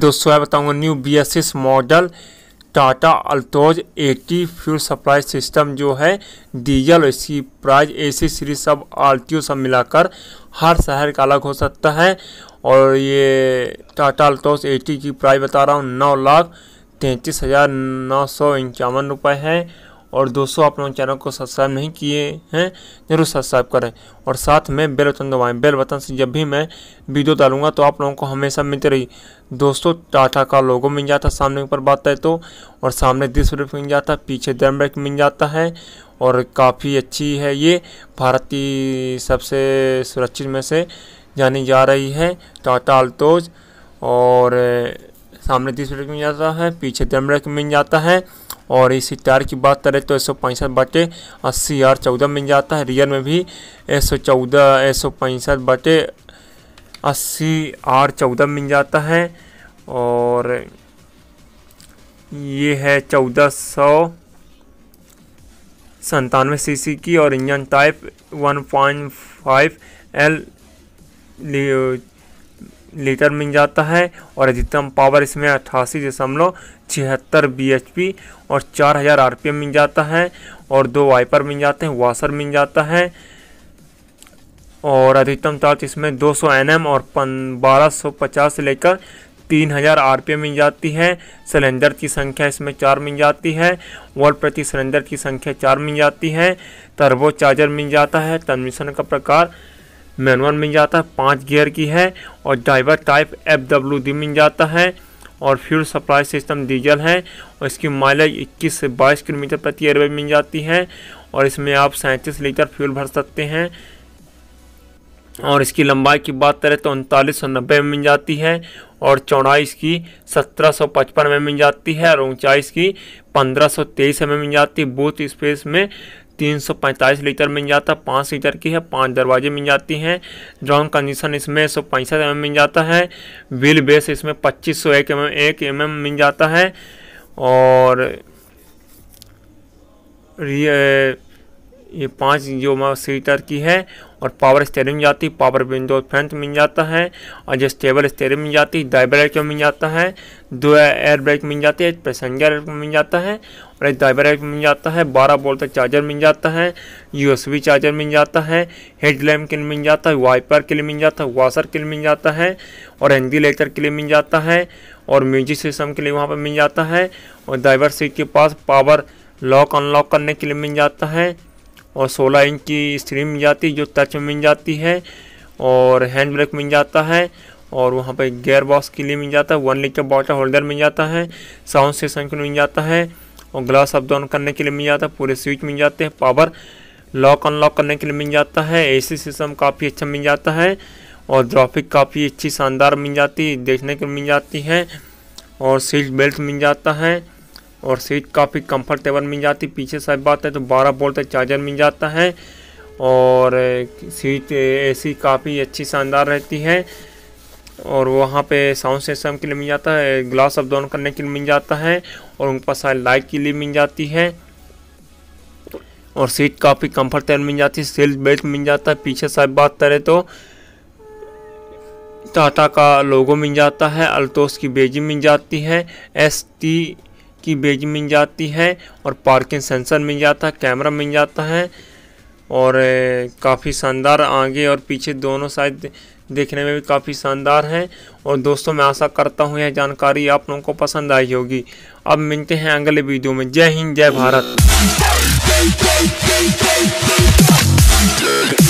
दोस्तों मैं बताऊंगा new B S S model Tata Altroz T fuel supply system जो है डीजल इसकी प्राइस एसी सीरीज सब आल्टियो सब मिलाकर हर शहर का अलग हो सकता है और ये टाटा अल्टोज टी की प्राइस बता रहा हूँ नौ लाख तैंतीस हज़ार नौ सौ इक्यावन रुपये है और दोस्तों आप लोग चैनल को सब्सक्राइब नहीं किए हैं जरूर सब्सक्राइब करें और साथ में बेल बटन दबाएं बेल बटन से जब भी मैं वीडियो डालूंगा तो आप लोगों को हमेशा मिलते रही दोस्तों टाटा का लोगो मिल जाता सामने ऊपर बात है तो और सामने दिस रूप मिल जाता पीछे ड्रम ब्रेक मिल जाता है और काफ़ी अच्छी है ये भारत की सबसे सुरक्षित में से जानी जा रही है टाटा अल्टोज और सामने डिस्प्ले मिल जाता है पीछे ड्रम ब्रेक मिल जाता है और इसी टायर की बात करें तो एक सौ पैंसठ बटे अस्सी आर चौदह मिल जाता है रियर में भी एक सौ चौदह एक सौ पैंसठ बटे अस्सी आर चौदह मिल जाता है और ये है चौदह सौ संतानवे सी की और engine type one point five L litre मिल जाता है और अधिकतम पावर इसमें अट्ठासी दशमलव छिहत्तर बी एच पी और चार हज़ार आर पी एम मिल जाता है और दो वाइपर मिल जाते हैं वाशर मिल जाता है और अधिकतम चार्ज इसमें 200 सौ एन एम और बारह सौ पचास से लेकर तीन हज़ार आर पी एम मिल जाती है सिलेंडर की संख्या इसमें चार मिल जाती है वॉल प्रति सिलेंडर की संख्या चार मिल जाती है टर्बो चार्जर मिल जाता है ट्रांसमिशन का प्रकार मैनुअल मिल जाता है पाँच गियर की है और driver type F W D मिल जाता है और फ्यूल सप्लाई सिस्टम डीजल है और इसकी माइलेज 21 से 22 किलोमीटर प्रति एयरवे मिल जाती है और इसमें आप सैंतीस लीटर फ्यूल भर सकते हैं और इसकी लंबाई की बात करें तो उनतालीस सौ नब्बे में मिल जाती है और चौड़ाई इसकी सत्रह सौ पचपन में मिल जाती है और ऊंचाई इसकी पंद्रह सौ तेईस में मिल जाती है बूथ स्पेस में तीन सौ पैंतालीस लीटर मिल जाता है पाँच लीटर की है पाँच दरवाजे मिल जाती हैं ड्राउन कंडीशन इसमें एक सौ पैंसठ एम मिल जाता है व्हील बेस इसमें पच्चीस सौ एक एम एक एम मिल जाता है और ये ये पाँच जो सीटर की है और पावर स्टेयरिंग मिल जाती है पावर विंडो फ्रंट मिल जाता है और जो स्टेबल स्टेयरिंग मिल जाती है डाई ब्रेक मिल जाता है दो एयर ब्रेक मिल जाती है पैसेंजर मिल जाता है और एक ड्राइवर एयर मिल जाता है बारह बोल्ट का चार्जर मिल जाता है यूएसबी चार्जर मिल जाता है हेडलैम्प के लिए मिल जाता है वाइपर के लिए मिल जाता है वाशर के लिए मिल जाता है और वेंटिलेटर के लिए मिल जाता है और म्यूजिक सिस्टम के लिए वहाँ पर मिल जाता है और ड्राइवर सीट के पास पावर लॉक अनलॉक करने के लिए मिल जाता है और 16 इंच की स्क्रीन मिल जाती है जो टच में मिल जाती है और हैंड ब्रेक मिल जाता है और वहाँ पर गेयर बॉक्स के लिए मिल जाता है वन लीटर बॉटल होल्डर मिल जाता है साउंड सिस्टम के लिए मिल जाता है और ग्लास अप डाउन करने के लिए मिल जाता है पूरे स्विच मिल जाते हैं पावर लॉक अनलॉक करने के लिए मिल जाता है एसी सिस्टम काफ़ी अच्छा मिल जाता है और ग्राफिक काफ़ी अच्छी शानदार मिल जाती है देखने लिए मिल जाती है और सीट बेल्ट मिल जाता है और सीट काफ़ी कंफर्टेबल मिल जाती पीछे सब बात है तो 12 बोल्ट तक चार्जर मिल जाता है और सीट एसी काफ़ी अच्छी शानदार रहती है और वहाँ पे साउंड सिस्टम के लिए मिल जाता है ग्लास अप डाउन करने के लिए मिल जाता है और उन पास लाइट के लिए मिल जाती है और सीट काफ़ी कंफर्टेबल मिल जाती है सीट बेल्ट मिल जाता है पीछे साहब बात करें तो टाटा का लोगो मिल जाता है अल्टोस की बेजी मिल जाती है एस टी की बेज मिल जाती है और पार्किंग सेंसर मिल जाता है कैमरा मिल जाता है और काफ़ी शानदार आगे और पीछे दोनों साइड देखने में भी काफ़ी शानदार है और दोस्तों मैं आशा करता हूँ यह जानकारी आप लोगों को पसंद आई होगी अब मिलते हैं अगले वीडियो में जय हिंद जय भारत